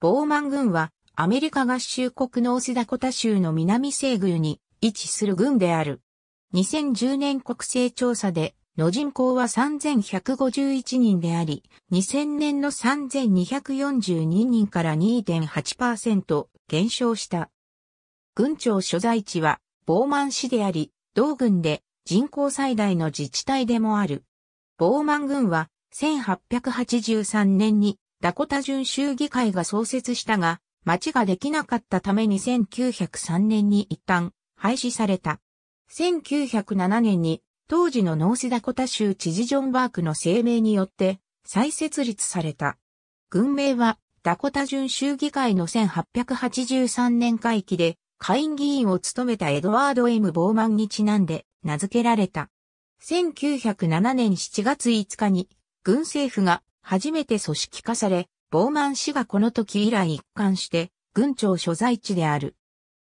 ボーマン軍はアメリカ合衆国のオスダコタ州の南西宮に位置する軍である。2010年国勢調査での人口は3151人であり、2000年の3242人から2.8%減少した。軍庁所在地はボーマン市であり、同軍で人口最大の自治体でもある。ボーマン軍は1883年にダコタ準州議会が創設したが、町ができなかったために1903年に一旦廃止された。1907年に当時のノースダコタ州知事ジョンバークの声明によって再設立された。軍名はダコタ準州議会の1883年会期で下院議員を務めたエドワード・ M・ ボーマンにちなんで名付けられた。1907年7月5日に軍政府が初めて組織化され、ボーマン氏がこの時以来一貫して、軍庁所在地である。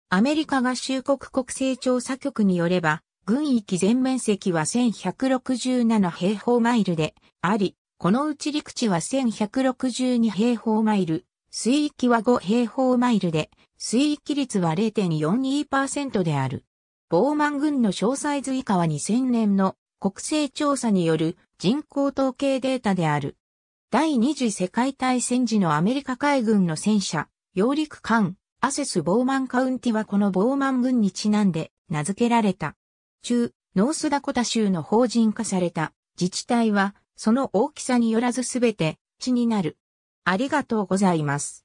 アメリカ合衆国国勢調査局によれば、軍域全面積は1167平方マイルであり、このうち陸地は1162平方マイル、水域は5平方マイルで、水域率は0.42%である。ボーマン軍の詳細図以下は2000年の国勢調査による人口統計データである。第二次世界大戦時のアメリカ海軍の戦車、揚陸艦、アセス・ボーマン・カウンティはこのボーマン軍にちなんで名付けられた。中、ノースダコタ州の法人化された自治体は、その大きさによらずすべて、地になる。ありがとうございます。